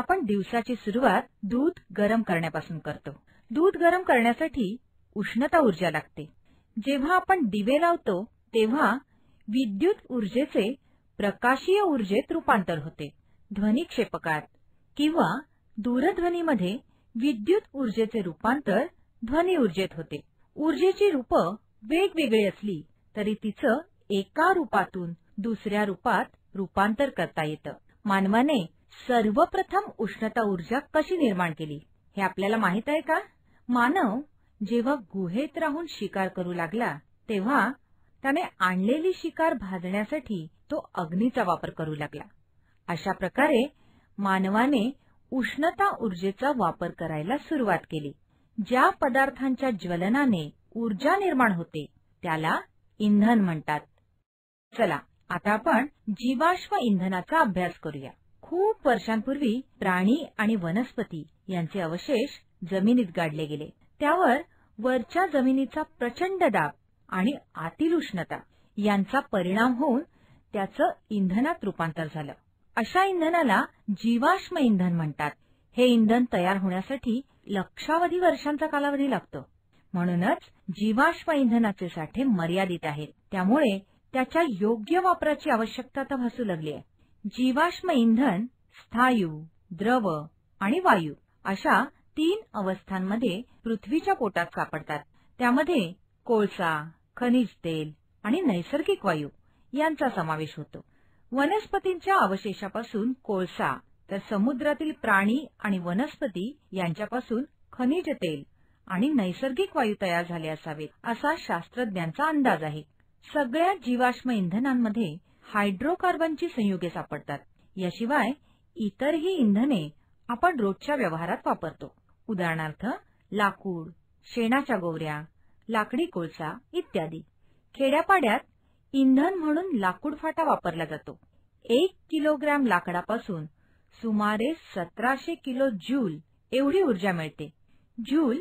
आपण दिवसाची सुरुवात दूध गरम करण्यापासून करतो दूध गरम करण्यासाठी उष्णता ऊर्जा लागते जेव्हा आपण दिवे लावतो तेव्हा विद्युत ऊर्जेचे प्रकाशीय ऊर्जेत रूपांतर होते ध्वनिक्षेपकात किंवा दूरध्वनीमध्ये विद्युत ऊर्जेचे रूपांतर ध्वनी ऊर्जेत होते ऊर्जेची रूप वेगवेगळी असली तरी तिचं एका रूपातून दुसऱ्या रूपात रूपांतर करता येतं मानवाने सर्वप्रथम उष्णता ऊर्जा कशी निर्माण केली हे आपल्याला माहित आहे का मानव जेव्हा गुहेत राहून शिकार करू लागला तेव्हा त्याने आणलेली शिकार भाजण्यासाठी तो अग्नीचा वापर करू लागला अशा प्रकारे मानवाने उष्णता ऊर्जेचा वापर करायला सुरुवात केली ज्या पदार्थांच्या ज्वलनाने ऊर्जा निर्माण होते त्याला इंधन म्हणतात चला आता आपण जीवाश्म इंधनाचा अभ्यास करूया खूप वर्षांपूर्वी प्राणी आणि वनस्पती यांचे अवशेष जमिनीत गाडले गेले त्यावर वरच्या जमिनीचा प्रचंड दाब आणि आतील उष्णता यांचा परिणाम होऊन त्याचं इंधनात रूपांतर झालं अशा इंधनाला जीवाश्म इंधन म्हणतात हे इंधन तयार होण्यासाठी लक्षावधी वर्षांचा कालावधी लागतो म्हणूनच जीवाश्म इंधनाचे साठे मर्यादित आहेत त्यामुळे त्याच्या योग्य वापराची आवश्यकता तर भासू लागली आहे जीवाश्म इंधन स्थायू द्रव आणि वायू अशा तीन अवस्थांमध्ये पृथ्वीच्या पोटात सापडतात त्यामध्ये कोळसा खनिज तेल आणि नैसर्गिक वायू यांचा समावेश होतो वनस्पतींच्या अवशेषापासून कोळसा तर समुद्रातील प्राणी आणि वनस्पती यांच्यापासून खनिज तेल आणि नैसर्गिक वायू तयार झाले असावेत असा शास्त्रज्ञांचा अंदाज आहे सगळ्या जीवाश्म इंधनांमध्ये हायड्रोकार्बनची संयुगे सापडतात याशिवाय इतरही इंधने आपण रोजच्या व्यवहारात वापरतो उदाहरणार्थ लाकूड शेणाच्या गोवऱ्या लाकडी कोळसा इत्यादी खेड्यापाड्यात इंधन म्हणून लाकूड फाटा वापरला जातो एक किलोग्रॅम लाकडापासून सुमारे सतराशे किलो ज्यूल एवढी ऊर्जा मिळते ज्यूल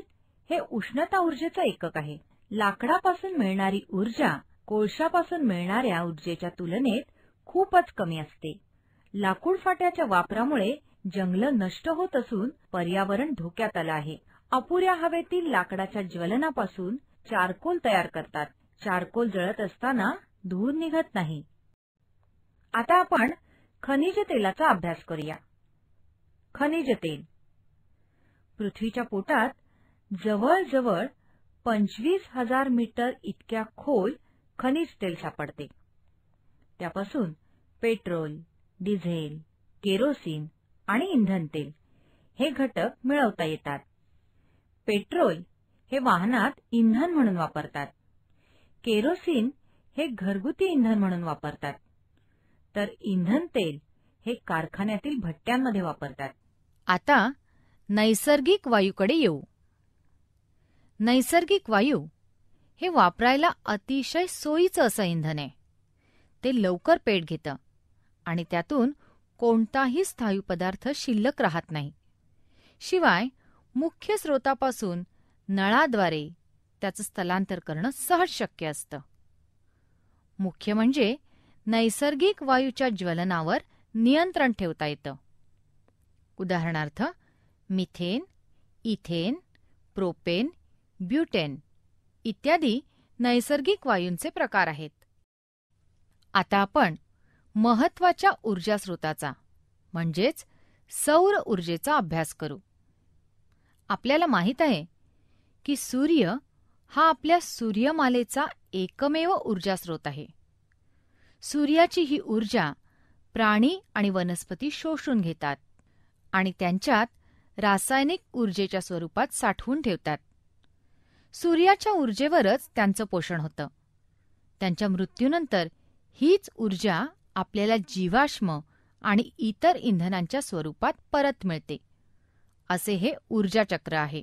हे उष्णता ऊर्जेचा एकक आहे लाकडापासून मिळणारी ऊर्जा कोळशापासून मिळणाऱ्या ऊर्जेच्या तुलनेत खूपच कमी असते लाकूड फाट्याच्या वापरामुळे जंगलं नष्ट होत असून पर्यावरण धोक्यात आलं आहे अपुऱ्या हवेतील लाकडाच्या ज्वलनापासून चारकोल तयार करतात चारकोल जळत असताना धूर निघत नाही आता आपण खनिज तेलाचा अभ्यास करूया खनिज तेल पृथ्वीच्या पोटात जवळजवळ पंचवीस हजार मीटर इतक्या खोल खनिज तेल सापडते त्यापासून पेट्रोल डिझेल केरोसिन आणि इंधन तेल हे घटक मिळवता येतात पेट्रोल हे वाहनात इंधन म्हणून वापरतात केरोसिन हे घरगुती इंधन म्हणून वापरतात तर इंधन तेल हे कारखान्यातील भट्ट्यांमध्ये वापरतात आता नैसर्गिक वायूकडे येऊ नैसर्गिक वायू हे वापरायला अतिशय सोयीचं असं इंधन आहे ते लवकर पेट घेतं आणि त्यातून कोणताही स्थायू पदार्थ शिल्लक राहत नाही शिवाय मुख्य स्रोतापासून नळाद्वारे त्याचं स्थलांतर करणं सहज शक्य असतं मुख्य म्हणजे नैसर्गिक वायूच्या ज्वलनावर नियंत्रण ठेवता येतं उदाहरणार्थ मिथेन इथेन प्रोपेन ब्युटेन इत्यादी नैसर्गिक वायूंचे प्रकार आहेत आता आपण महत्वाच्या ऊर्जा स्रोताचा म्हणजेच सौर ऊर्जेचा अभ्यास करू आपल्याला माहीत आहे की सूर्य हा आपल्या सूर्यमालेचा एकमेव ऊर्जा स्रोत आहे सूर्याची ही ऊर्जा प्राणी आणि वनस्पती शोषून घेतात आणि त्यांच्यात रासायनिक ऊर्जेच्या स्वरूपात साठवून ठेवतात सूर्याच्या ऊर्जेवरच त्यांचं पोषण होतं त्यांच्या मृत्यूनंतर हीच ऊर्जा आपल्याला जीवाश्म आणि इतर इंधनांच्या स्वरूपात परत मिळते असे हे ऊर्जा चक्र आहे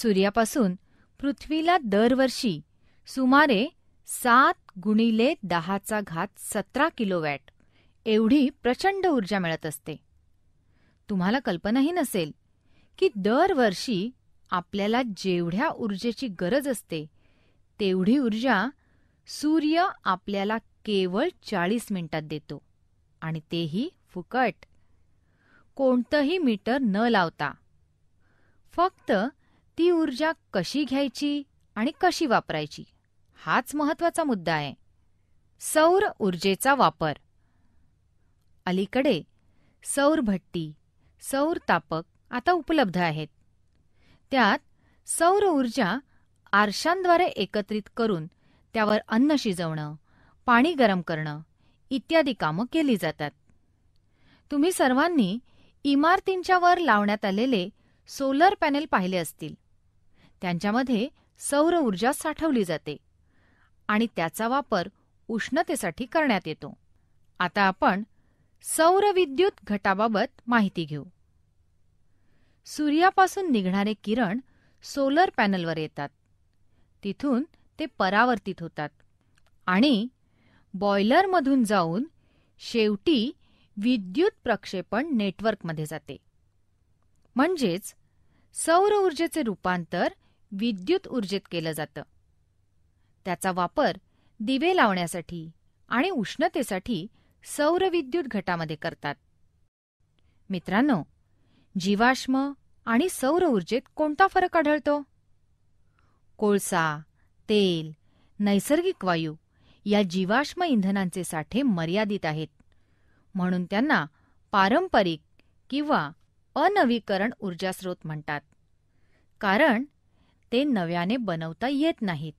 सूर्यापासून पृथ्वीला दरवर्षी सुमारे सात गुणिले दहाचा घात सतरा किलोवॅट एवढी प्रचंड ऊर्जा मिळत असते तुम्हाला कल्पनाही नसेल की दरवर्षी आपल्याला जेवढ्या ऊर्जेची गरज असते तेवढी ऊर्जा सूर्य आपल्याला केवळ चाळीस मिनिटात देतो आणि तेही फुकट कोणतंही मीटर न लावता फक्त ती ऊर्जा कशी घ्यायची आणि कशी वापरायची हाच महत्वाचा मुद्दा आहे सौर ऊर्जेचा वापर अलीकडे सौर भट्टी सौर तापक आता उपलब्ध आहेत त्यात सौर ऊर्जा आरशांद्वारे एकत्रित करून त्यावर अन्न शिजवणं पाणी गरम करणं इत्यादी कामं केली जातात तुम्ही सर्वांनी इमारतींच्या वर लावण्यात आलेले सोलर पॅनेल पाहिले असतील त्यांच्यामध्ये सौर ऊर्जा साठवली जाते आणि त्याचा वापर उष्णतेसाठी करण्यात येतो आता आपण सौर विद्युत घटाबाबत माहिती घेऊ सूर्यापासून निघणारे किरण सोलर पॅनलवर येतात तिथून ते परावर्तित होतात आणि बॉयलरमधून जाऊन शेवटी विद्युत प्रक्षेपण नेटवर्कमध्ये जाते म्हणजेच सौर ऊर्जेचे रूपांतर विद्युत ऊर्जेत केलं जातं त्याचा वापर दिवे लावण्यासाठी आणि उष्णतेसाठी सौरविद्युत घटामध्ये करतात मित्रांनो जीवाश्म आणि सौर ऊर्जेत कोणता फरक आढळतो कोळसा तेल नैसर्गिक वायू या जीवाश्म इंधनांचे साठे मर्यादित आहेत म्हणून त्यांना पारंपरिक किंवा अनवीकरण ऊर्जा स्रोत म्हणतात कारण ते नव्याने बनवता येत नाहीत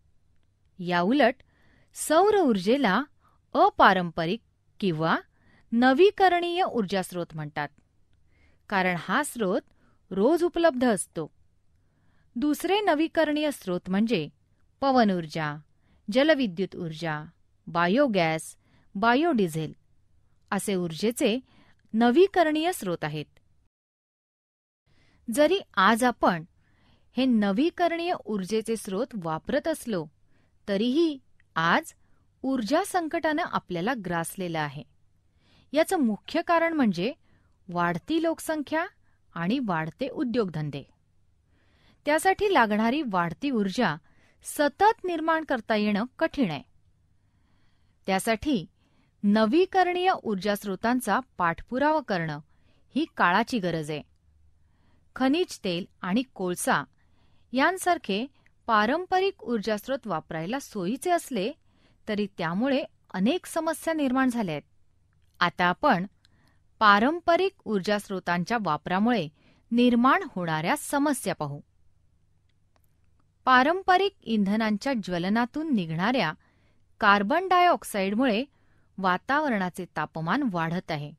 याउलट सौर ऊर्जेला अपारंपरिक किंवा नवीकरणीय ऊर्जा स्रोत म्हणतात कारण हा स्रोत रोज उपलब्ध असतो दुसरे नवीकरणीय स्रोत म्हणजे पवन ऊर्जा जलविद्युत ऊर्जा बायोगॅस बायोडिझेल असे ऊर्जेचे नवीकरणीय स्रोत आहेत जरी आज आपण हे नवीकरणीय ऊर्जेचे स्रोत वापरत असलो तरीही आज ऊर्जा संकटानं आपल्याला ग्रासलेलं आहे याचं मुख्य कारण म्हणजे वाढती लोकसंख्या आणि वाढते उद्योगधंदे त्यासाठी लागणारी वाढती ऊर्जा सतत निर्माण करता येणं कठीण आहे त्यासाठी नवीकरणीय ऊर्जा स्रोतांचा पाठपुरावा करणं ही काळाची गरज आहे खनिज तेल आणि कोळसा यांसारखे पारंपरिक ऊर्जा स्रोत वापरायला सोयीचे असले तरी त्यामुळे अनेक समस्या निर्माण झाल्या आहेत आता आपण पारंपरिक स्रोतांच्या वापरामुळे निर्माण होणाऱ्या समस्या पाहू पारंपरिक इंधनांच्या ज्वलनातून निघणाऱ्या कार्बन डायऑक्साईडमुळे वातावरणाचे तापमान वाढत आहे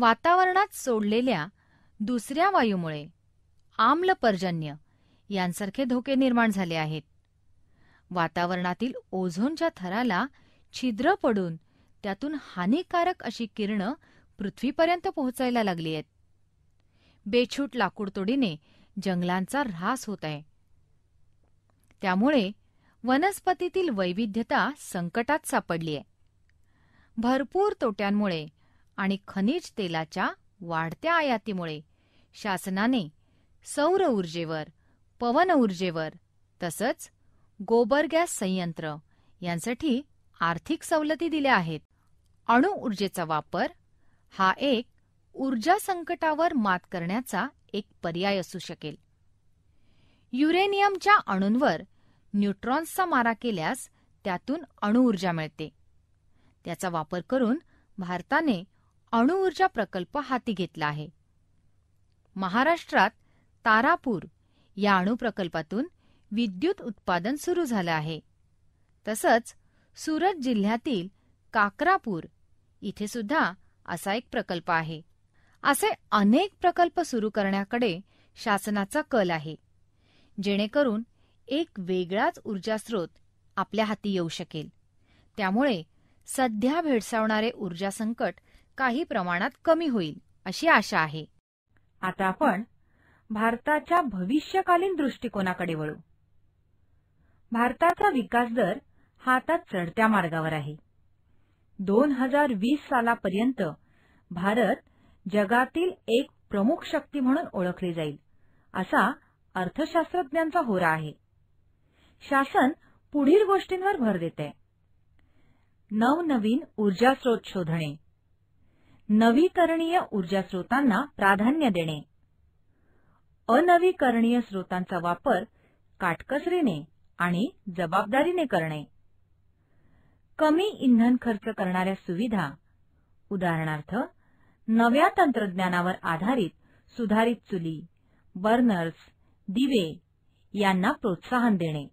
वातावरणात सोडलेल्या दुसऱ्या वायूमुळे पर्जन्य यांसारखे धोके निर्माण झाले आहेत वातावरणातील ओझोनच्या थराला छिद्र पडून त्यातून हानिकारक अशी किरणं पृथ्वीपर्यंत पोहोचायला लागली आहेत बेछूट लाकूडतोडीने जंगलांचा ऱ्हास होत आहे त्यामुळे वनस्पतीतील वैविध्यता संकटात सापडली आहे भरपूर तोट्यांमुळे आणि खनिज तेलाच्या वाढत्या आयातीमुळे शासनाने सौर ऊर्जेवर पवन ऊर्जेवर तसंच गोबर गॅस संयंत्र यांसाठी आर्थिक सवलती दिल्या आहेत अणुऊर्जेचा वापर हा एक ऊर्जा संकटावर मात करण्याचा एक पर्याय असू शकेल युरेनियमच्या अणूंवर न्यूट्रॉन्सचा मारा केल्यास त्यातून अणुऊर्जा मिळते त्याचा वापर करून भारताने अणुऊर्जा प्रकल्प हाती घेतला आहे महाराष्ट्रात तारापूर या अणुप्रकल्पातून विद्युत उत्पादन सुरू झालं आहे तसंच सुरत जिल्ह्यातील काकरापूर इथे सुद्धा असा एक प्रकल्प आहे असे अनेक प्रकल्प सुरू करण्याकडे शासनाचा कल आहे जेणेकरून एक वेगळाच ऊर्जा स्रोत आपल्या हाती येऊ शकेल त्यामुळे सध्या भेडसावणारे ऊर्जा संकट काही प्रमाणात कमी होईल अशी आशा आहे आता आपण भारताच्या भविष्यकालीन दृष्टिकोनाकडे वळू भारताचा विकास दर हा आता चढत्या मार्गावर आहे दोन हजार वीस सालापर्यंत भारत जगातील एक प्रमुख शक्ती म्हणून ओळखले जाईल असा अर्थशास्त्रज्ञांचा होरा आहे शासन पुढील गोष्टींवर भर देते नवनवीन ऊर्जा स्रोत शोधणे नवीकरणीय ऊर्जा स्रोतांना प्राधान्य देणे अनवीकरणीय स्रोतांचा वापर काटकसरीने आणि जबाबदारीने करणे कमी इंधन खर्च करणाऱ्या सुविधा उदाहरणार्थ नव्या तंत्रज्ञानावर आधारित सुधारित चुली बर्नर्स दिवे यांना प्रोत्साहन देणे